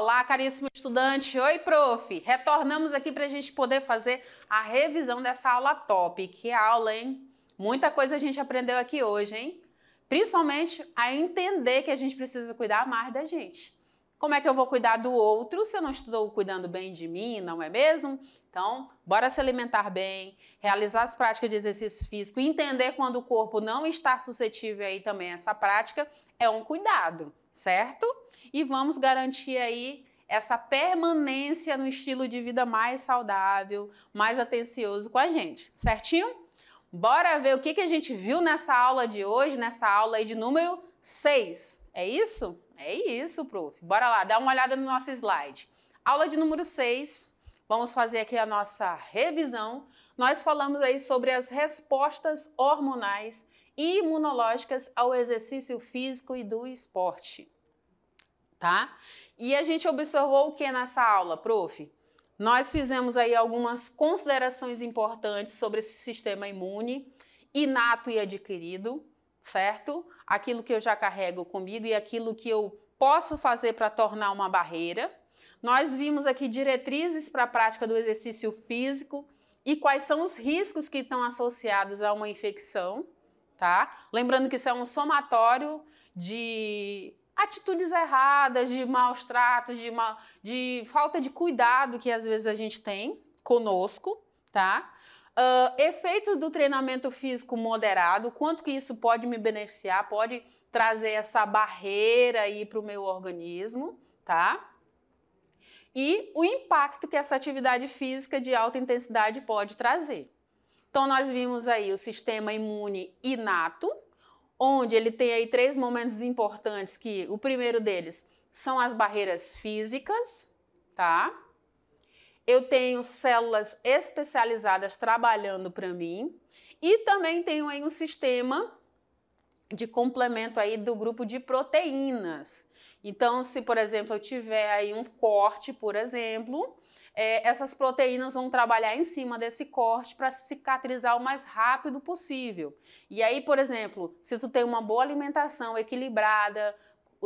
Olá, caríssimo estudante. Oi, prof. Retornamos aqui para a gente poder fazer a revisão dessa aula top. Que aula, hein? Muita coisa a gente aprendeu aqui hoje, hein? Principalmente a entender que a gente precisa cuidar mais da gente. Como é que eu vou cuidar do outro se eu não estou cuidando bem de mim, não é mesmo? Então, bora se alimentar bem, realizar as práticas de exercício físico, entender quando o corpo não está suscetível aí também a essa prática, é um cuidado certo? E vamos garantir aí essa permanência no estilo de vida mais saudável, mais atencioso com a gente, certinho? Bora ver o que, que a gente viu nessa aula de hoje, nessa aula aí de número 6. É isso? É isso, prof. Bora lá, dá uma olhada no nosso slide. Aula de número 6, vamos fazer aqui a nossa revisão. Nós falamos aí sobre as respostas hormonais imunológicas ao exercício físico e do esporte. Tá? E a gente observou o que nessa aula, prof? Nós fizemos aí algumas considerações importantes sobre esse sistema imune, inato e adquirido, certo? Aquilo que eu já carrego comigo e aquilo que eu posso fazer para tornar uma barreira. Nós vimos aqui diretrizes para a prática do exercício físico e quais são os riscos que estão associados a uma infecção tá? Lembrando que isso é um somatório de atitudes erradas, de maus tratos, de, mal, de falta de cuidado que às vezes a gente tem conosco, tá? Uh, ah, efeitos do treinamento físico moderado, quanto que isso pode me beneficiar, pode trazer essa barreira aí para o meu organismo, tá? E o impacto que essa atividade física de alta intensidade pode trazer. Então, nós vimos aí o sistema imune inato, onde ele tem aí três momentos importantes, que o primeiro deles são as barreiras físicas, tá? Eu tenho células especializadas trabalhando para mim e também tenho aí um sistema de complemento aí do grupo de proteínas. Então, se por exemplo eu tiver aí um corte, por exemplo, é, essas proteínas vão trabalhar em cima desse corte para cicatrizar o mais rápido possível. E aí, por exemplo, se tu tem uma boa alimentação equilibrada,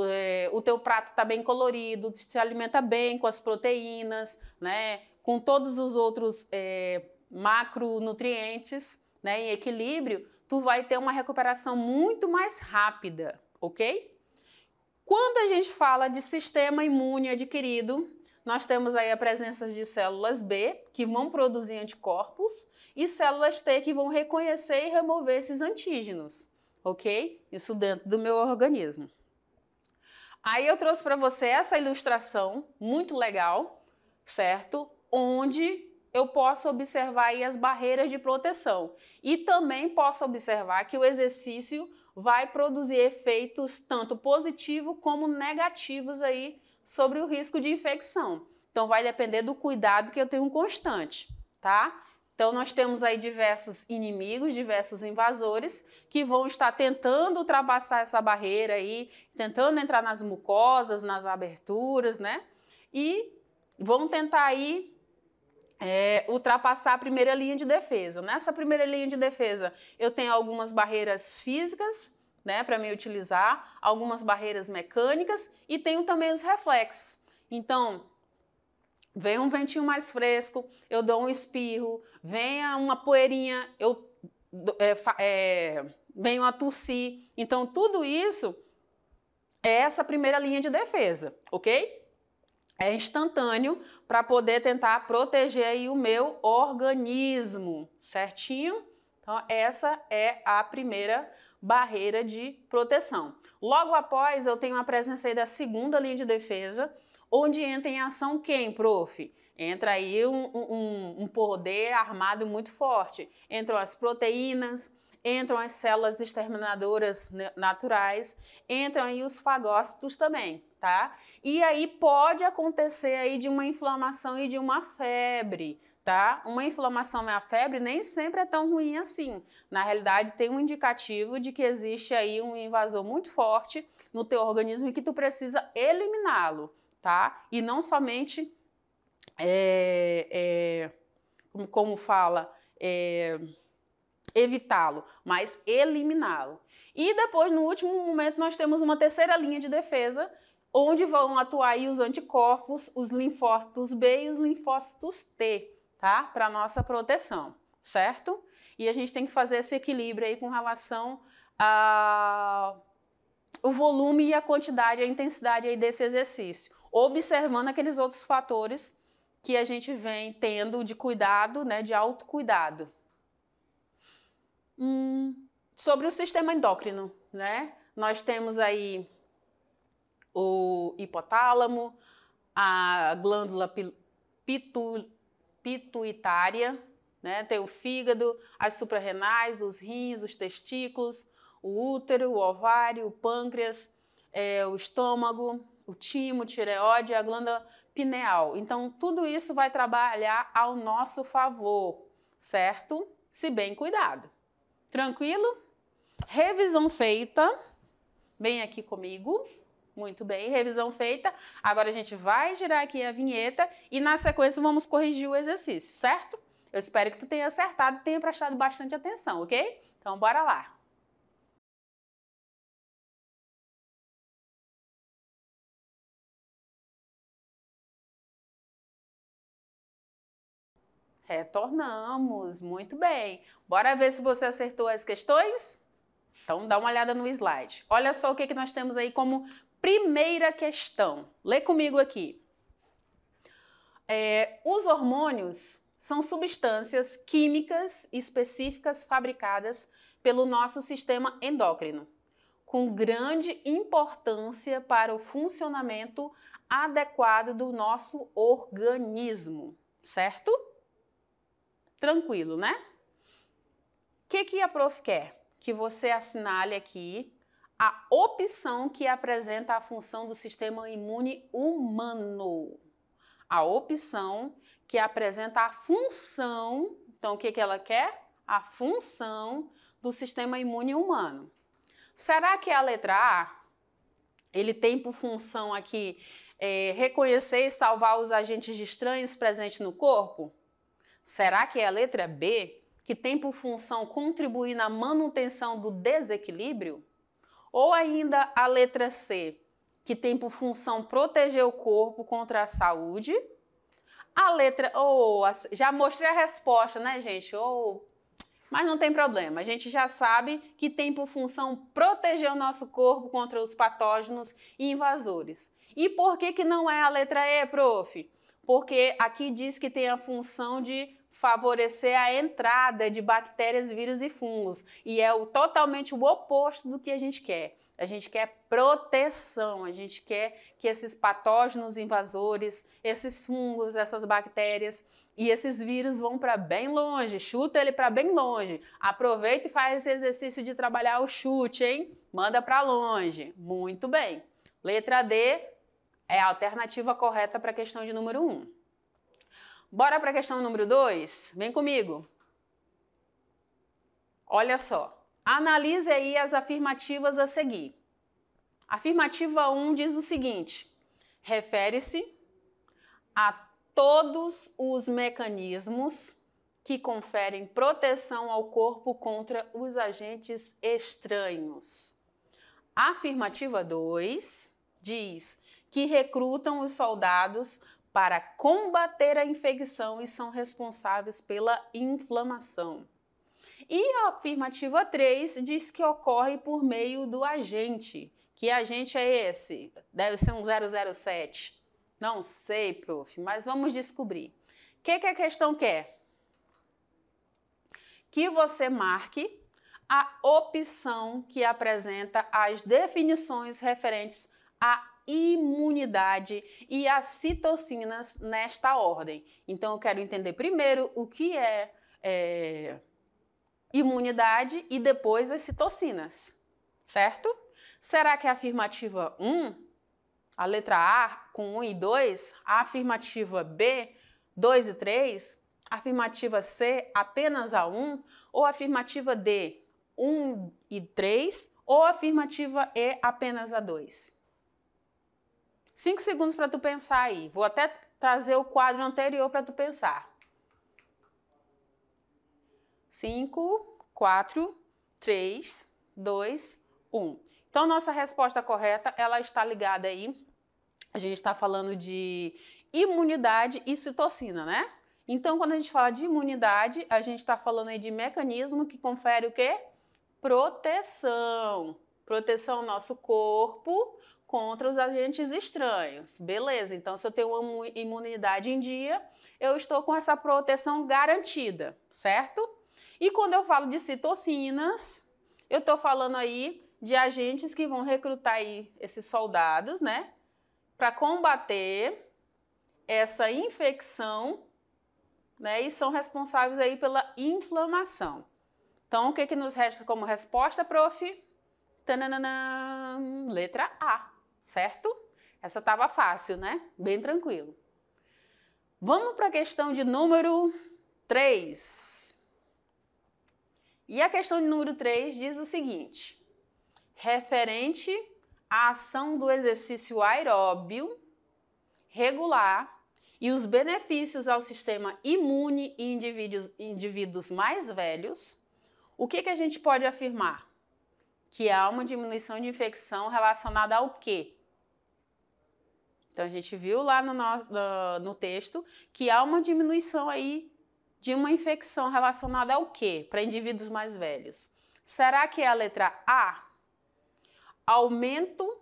é, o teu prato está bem colorido, tu te alimenta bem com as proteínas, né, com todos os outros é, macronutrientes né, em equilíbrio, tu vai ter uma recuperação muito mais rápida, ok? Quando a gente fala de sistema imune adquirido, nós temos aí a presença de células B, que uhum. vão produzir anticorpos, e células T, que vão reconhecer e remover esses antígenos, ok? Isso dentro do meu organismo. Aí eu trouxe para você essa ilustração, muito legal, certo? Onde eu posso observar aí as barreiras de proteção. E também posso observar que o exercício vai produzir efeitos tanto positivos como negativos aí sobre o risco de infecção. Então, vai depender do cuidado que eu tenho constante, tá? Então, nós temos aí diversos inimigos, diversos invasores que vão estar tentando ultrapassar essa barreira aí, tentando entrar nas mucosas, nas aberturas, né? E vão tentar aí é, ultrapassar a primeira linha de defesa. Nessa primeira linha de defesa, eu tenho algumas barreiras físicas né, para me utilizar, algumas barreiras mecânicas e tenho também os reflexos. Então, vem um ventinho mais fresco, eu dou um espirro, vem uma poeirinha, eu é, é, venho a tossir. Então, tudo isso é essa primeira linha de defesa, ok? É instantâneo para poder tentar proteger aí o meu organismo, certinho? Então, essa é a primeira barreira de proteção. Logo após, eu tenho a presença aí da segunda linha de defesa, onde entra em ação quem, prof? Entra aí um, um, um poder armado muito forte. Entram as proteínas, entram as células exterminadoras naturais, entram aí os fagócitos também, tá? E aí pode acontecer aí de uma inflamação e de uma febre tá? Uma inflamação é a febre nem sempre é tão ruim assim. Na realidade, tem um indicativo de que existe aí um invasor muito forte no teu organismo e que tu precisa eliminá-lo, tá? E não somente, é, é, como, como, fala, é, evitá-lo, mas eliminá-lo. E depois, no último momento, nós temos uma terceira linha de defesa, onde vão atuar os anticorpos, os linfócitos B e os linfócitos T tá? Para nossa proteção, certo? E a gente tem que fazer esse equilíbrio aí com relação a o volume e a quantidade, a intensidade aí desse exercício, observando aqueles outros fatores que a gente vem tendo de cuidado, né, de autocuidado. Hum, sobre o sistema endócrino, né? Nós temos aí o hipotálamo, a glândula pituitária pituitária, né? tem o fígado, as suprarrenais, os rins, os testículos, o útero, o ovário, o pâncreas, é, o estômago, o timo, tireoide, a glândula pineal. Então, tudo isso vai trabalhar ao nosso favor, certo? Se bem cuidado. Tranquilo? Revisão feita. bem aqui comigo. Muito bem, revisão feita. Agora a gente vai girar aqui a vinheta e na sequência vamos corrigir o exercício, certo? Eu espero que tu tenha acertado e tenha prestado bastante atenção, ok? Então bora lá. Retornamos, muito bem. Bora ver se você acertou as questões? Então dá uma olhada no slide. Olha só o que, que nós temos aí como Primeira questão, lê comigo aqui. É, os hormônios são substâncias químicas específicas fabricadas pelo nosso sistema endócrino, com grande importância para o funcionamento adequado do nosso organismo, certo? Tranquilo, né? O que, que a prof quer? Que você assinale aqui a opção que apresenta a função do sistema imune humano. A opção que apresenta a função, então o que, que ela quer? A função do sistema imune humano. Será que a letra A, ele tem por função aqui é, reconhecer e salvar os agentes estranhos presentes no corpo? Será que é a letra B, que tem por função contribuir na manutenção do desequilíbrio? Ou ainda a letra C, que tem por função proteger o corpo contra a saúde. A letra ou oh, já mostrei a resposta, né, gente? Oh, mas não tem problema, a gente já sabe que tem por função proteger o nosso corpo contra os patógenos e invasores. E por que, que não é a letra E, prof? Porque aqui diz que tem a função de favorecer a entrada de bactérias, vírus e fungos. E é o, totalmente o oposto do que a gente quer. A gente quer proteção, a gente quer que esses patógenos invasores, esses fungos, essas bactérias e esses vírus vão para bem longe, chuta ele para bem longe. Aproveita e faz esse exercício de trabalhar o chute, hein? Manda para longe. Muito bem. Letra D é a alternativa correta para a questão de número 1. Um. Bora para a questão número 2? Vem comigo. Olha só. Analise aí as afirmativas a seguir. Afirmativa 1 um diz o seguinte: refere-se a todos os mecanismos que conferem proteção ao corpo contra os agentes estranhos. Afirmativa 2 diz que recrutam os soldados para combater a infecção e são responsáveis pela inflamação. E a afirmativa 3 diz que ocorre por meio do agente. Que agente é esse? Deve ser um 007. Não sei, prof, mas vamos descobrir. O que, que a questão quer? Que você marque a opção que apresenta as definições referentes à imunidade e as citocinas nesta ordem. Então, eu quero entender primeiro o que é, é imunidade e depois as citocinas, certo? Será que é a afirmativa 1, a letra A, com 1 e 2, a afirmativa B, 2 e 3, a afirmativa C, apenas a 1, ou a afirmativa D, 1 e 3, ou a afirmativa E, apenas a 2? Cinco segundos para tu pensar aí. Vou até trazer o quadro anterior para tu pensar. Cinco, quatro, três, dois, um. Então, nossa resposta correta, ela está ligada aí. A gente está falando de imunidade e citocina, né? Então, quando a gente fala de imunidade, a gente está falando aí de mecanismo que confere o quê? Proteção. Proteção ao nosso corpo contra os agentes estranhos. Beleza, então se eu tenho uma imunidade em dia, eu estou com essa proteção garantida, certo? E quando eu falo de citocinas, eu estou falando aí de agentes que vão recrutar aí esses soldados, né? Para combater essa infecção, né? E são responsáveis aí pela inflamação. Então, o que, que nos resta como resposta, prof? Tananana, letra A certo? Essa estava fácil, né? Bem tranquilo. Vamos para a questão de número 3. E a questão de número 3 diz o seguinte: referente à ação do exercício aeróbio regular e os benefícios ao sistema imune em indivíduos, indivíduos mais velhos, o que, que a gente pode afirmar? que há é uma diminuição de infecção relacionada ao quê? Então a gente viu lá no, nosso, no, no texto que há uma diminuição aí de uma infecção relacionada ao quê para indivíduos mais velhos? Será que é a letra A? Aumento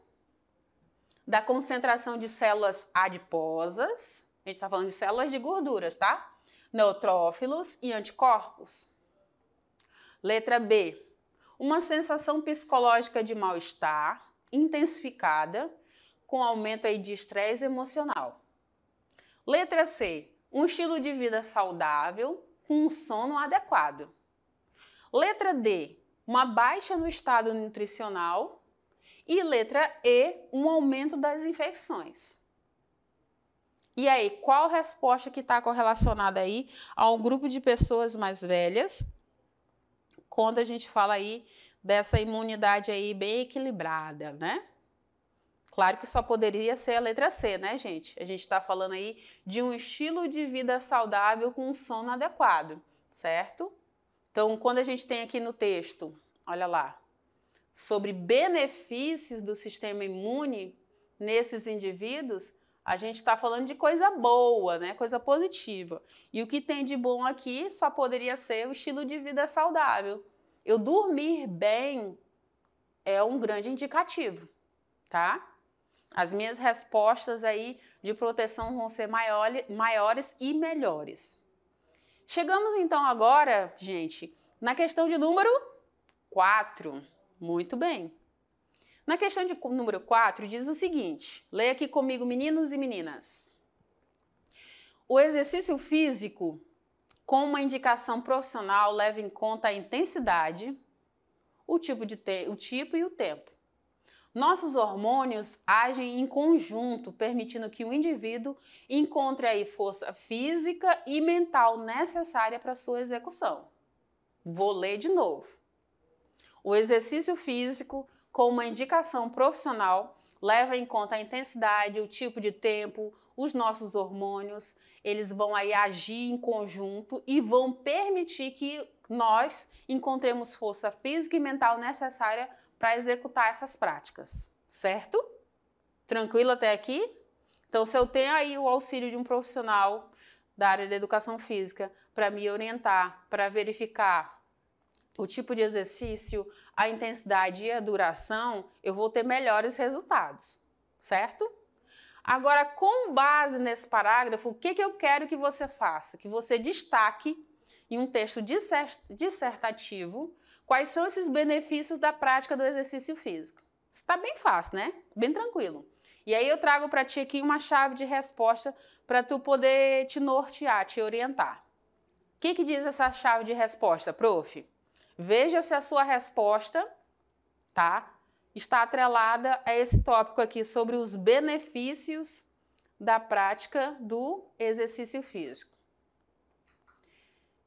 da concentração de células adiposas. A gente está falando de células de gorduras, tá? Neutrófilos e anticorpos. Letra B uma sensação psicológica de mal-estar intensificada, com aumento aí de estresse emocional. Letra C, um estilo de vida saudável com um sono adequado. Letra D, uma baixa no estado nutricional. E letra E, um aumento das infecções. E aí, qual resposta que está correlacionada aí a um grupo de pessoas mais velhas quando a gente fala aí dessa imunidade aí bem equilibrada, né? Claro que só poderia ser a letra C, né, gente? A gente está falando aí de um estilo de vida saudável com um sono adequado, certo? Então, quando a gente tem aqui no texto, olha lá, sobre benefícios do sistema imune nesses indivíduos, a gente está falando de coisa boa, né? Coisa positiva. E o que tem de bom aqui só poderia ser o estilo de vida saudável. Eu dormir bem é um grande indicativo, tá? As minhas respostas aí de proteção vão ser maior, maiores e melhores. Chegamos então agora, gente, na questão de número 4. Muito bem. Na questão de número 4, diz o seguinte: leia aqui comigo, meninos e meninas. O exercício físico, com uma indicação profissional, leva em conta a intensidade, o tipo, de o tipo e o tempo. Nossos hormônios agem em conjunto, permitindo que o indivíduo encontre aí força física e mental necessária para sua execução. Vou ler de novo. O exercício físico com uma indicação profissional leva em conta a intensidade, o tipo de tempo, os nossos hormônios, eles vão aí agir em conjunto e vão permitir que nós encontremos força física e mental necessária para executar essas práticas, certo? Tranquilo até aqui? Então, se eu tenho aí o auxílio de um profissional da área da educação física para me orientar, para verificar o tipo de exercício, a intensidade e a duração, eu vou ter melhores resultados, certo? Agora, com base nesse parágrafo, o que, que eu quero que você faça? Que você destaque em um texto dissertativo quais são esses benefícios da prática do exercício físico. Está bem fácil, né? Bem tranquilo. E aí eu trago para ti aqui uma chave de resposta para tu poder te nortear, te orientar. O que, que diz essa chave de resposta, prof? Veja se a sua resposta, tá? Está atrelada a esse tópico aqui sobre os benefícios da prática do exercício físico.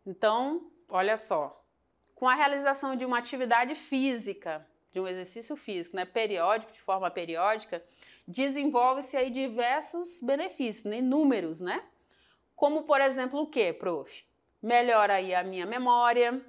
Então, olha só. Com a realização de uma atividade física, de um exercício físico, né, periódico, de forma periódica, desenvolve-se aí diversos benefícios, né, inúmeros, né? Como, por exemplo, o que, prof? Melhora aí a minha memória,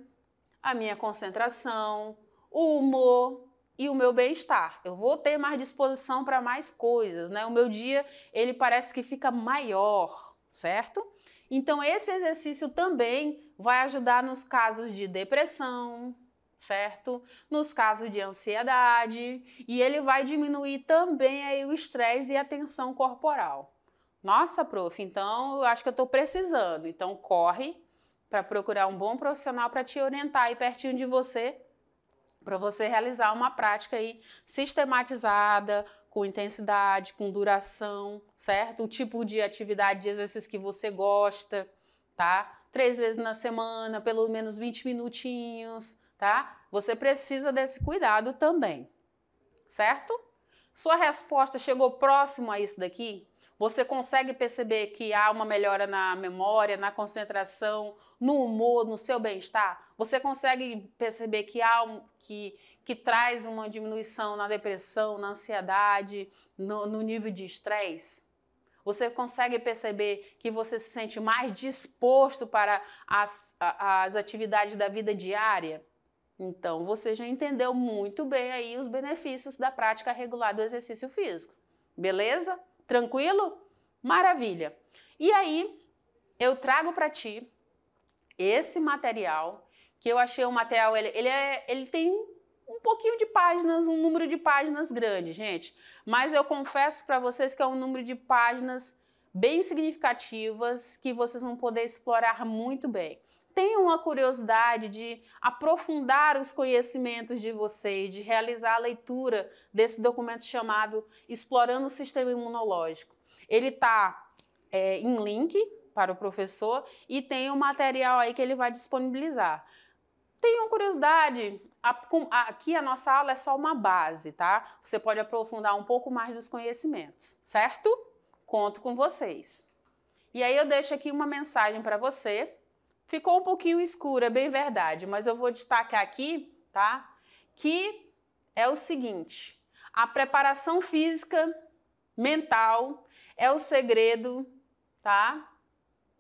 a minha concentração, o humor e o meu bem-estar. Eu vou ter mais disposição para mais coisas, né? O meu dia, ele parece que fica maior, certo? Então esse exercício também vai ajudar nos casos de depressão, certo? Nos casos de ansiedade, e ele vai diminuir também aí o estresse e a tensão corporal. Nossa, prof, então eu acho que eu estou precisando. Então corre para procurar um bom profissional para te orientar aí pertinho de você, para você realizar uma prática aí sistematizada, com intensidade, com duração, certo? O tipo de atividade de exercício que você gosta, tá? Três vezes na semana, pelo menos 20 minutinhos, tá? Você precisa desse cuidado também, certo? Sua resposta chegou próximo a isso daqui? Você consegue perceber que há uma melhora na memória, na concentração, no humor, no seu bem-estar? Você consegue perceber que há um, que, que traz uma diminuição na depressão, na ansiedade, no, no nível de estresse? Você consegue perceber que você se sente mais disposto para as, as atividades da vida diária? Então, você já entendeu muito bem aí os benefícios da prática regular do exercício físico. Beleza? Tranquilo? Maravilha. E aí eu trago para ti esse material que eu achei um material ele, ele, é, ele tem um pouquinho de páginas, um número de páginas grande, gente. Mas eu confesso para vocês que é um número de páginas bem significativas que vocês vão poder explorar muito bem tenham a curiosidade de aprofundar os conhecimentos de vocês, de realizar a leitura desse documento chamado Explorando o Sistema Imunológico. Ele está é, em link para o professor e tem o um material aí que ele vai disponibilizar. Tenham curiosidade, aqui a nossa aula é só uma base, tá? Você pode aprofundar um pouco mais dos conhecimentos, certo? Conto com vocês. E aí eu deixo aqui uma mensagem para você Ficou um pouquinho escuro, é bem verdade, mas eu vou destacar aqui, tá? Que é o seguinte: a preparação física, mental, é o segredo, tá?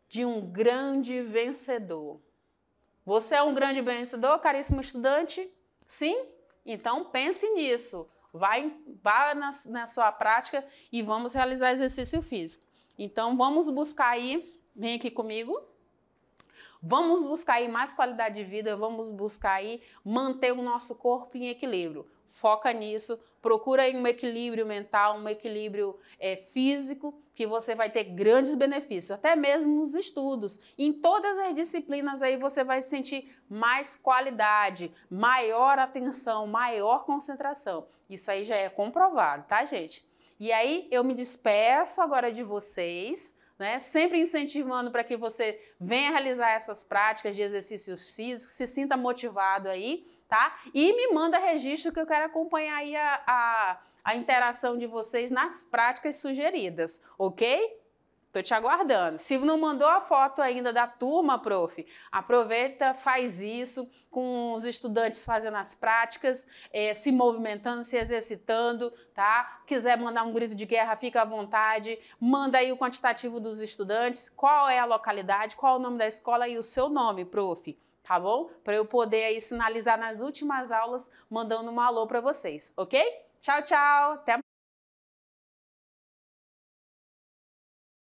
De um grande vencedor. Você é um grande vencedor, caríssimo estudante? Sim? Então pense nisso. Vai, vá na, na sua prática e vamos realizar exercício físico. Então vamos buscar aí, vem aqui comigo Vamos buscar aí mais qualidade de vida, vamos buscar aí manter o nosso corpo em equilíbrio. Foca nisso, procura aí um equilíbrio mental, um equilíbrio é, físico, que você vai ter grandes benefícios, até mesmo nos estudos. Em todas as disciplinas aí você vai sentir mais qualidade, maior atenção, maior concentração. Isso aí já é comprovado, tá, gente? E aí eu me despeço agora de vocês né? Sempre incentivando para que você venha realizar essas práticas de exercícios físicos, se sinta motivado aí, tá? E me manda registro que eu quero acompanhar aí a, a, a interação de vocês nas práticas sugeridas, ok? Tô te aguardando. Se não mandou a foto ainda da turma, prof, aproveita, faz isso com os estudantes fazendo as práticas, é, se movimentando, se exercitando, tá? Quiser mandar um grito de guerra, fica à vontade. Manda aí o quantitativo dos estudantes, qual é a localidade, qual é o nome da escola e o seu nome, prof tá bom? Para eu poder aí sinalizar nas últimas aulas, mandando um alô para vocês, ok? Tchau, tchau! Até